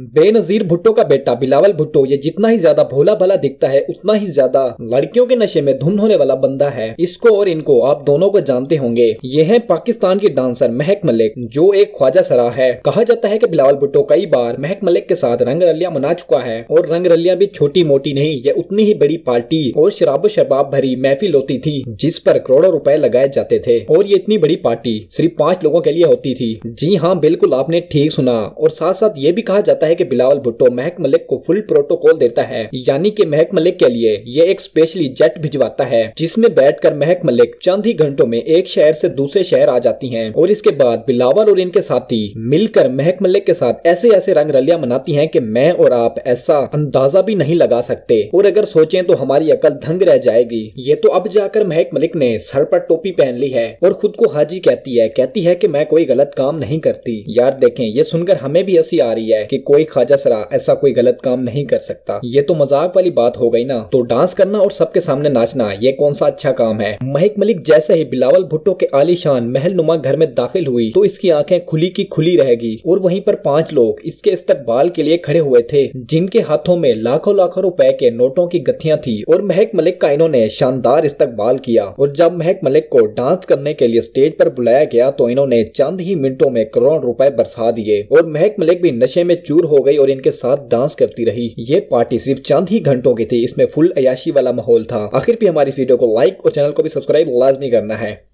बेनजीर भुट्टो का बेटा बिलावल भुट्टो ये जितना ही ज्यादा भोला भला दिखता है उतना ही ज्यादा लड़कियों के नशे में धुन होने वाला बंदा है इसको और इनको आप दोनों को जानते होंगे ये है पाकिस्तान की डांसर महक मलिक जो एक ख्वाजा सरा है कहा जाता है की बिलावल भुट्टो कई बार महक मलिक के साथ रंग रलिया मना चुका है और रंग रलिया भी छोटी मोटी नहीं यह उतनी ही बड़ी पार्टी और शराबो शराब भरी महफिल होती थी जिस पर करोड़ों रुपए लगाए जाते थे और ये इतनी बड़ी पार्टी सिर्फ पांच लोगों के लिए होती थी जी हाँ बिल्कुल आपने ठीक सुना और साथ साथ ये भी कहा जाता है है कि बिलावल भुट्टो महक मलिक को फुल प्रोटोकॉल देता है यानी कि महक मलिक के लिए ये एक स्पेशली जेट भिजवाता है जिसमें बैठकर महक मलिक चंद ही घंटों में एक शहर से दूसरे शहर आ जाती हैं और इसके बाद बिलावल और इनके साथी मिलकर महक मलिक के साथ ऐसे ऐसे रंग रलिया मनाती है की मैं और आप ऐसा अंदाजा भी नहीं लगा सकते और अगर सोचे तो हमारी अकल धंग रह जाएगी ये तो अब जाकर महक मलिक ने सर पर टोपी पहन ली है और खुद को हाजी कहती है कहती है की मैं कोई गलत काम नहीं करती यार देखें ये सुनकर हमें भी हंसी आ रही है की कोई गई ख्वाजा सरा ऐसा कोई गलत काम नहीं कर सकता ये तो मजाक वाली बात हो गई ना तो डांस करना और सबके सामने नाचना ये कौन सा अच्छा काम है महक मलिक जैसे ही बिलावल भुट्टो के आलीशान महल नुमा घर में दाखिल हुई तो इसकी आंखें खुली की खुली रहेगी और वहीं पर पांच लोग इसके इस्तकबाल के लिए खड़े हुए थे जिनके हाथों में लाखों लाखों रुपए के नोटों की गथियां थी और महक मलिक का इन्होंने शानदार इस्तकबाल किया और जब महक मलिक को डांस करने के लिए स्टेज पर बुलाया गया तो इन्होंने चंद ही मिनटों में करोड़ रुपए बरसा दिए और महक मलिक भी नशे में चूर हो गई और इनके साथ डांस करती रही ये पार्टी सिर्फ चंद ही घंटों की थी इसमें फुल अयाशी वाला माहौल था आखिर भी हमारी इस वीडियो को लाइक और चैनल को भी सब्सक्राइब लाजमी करना है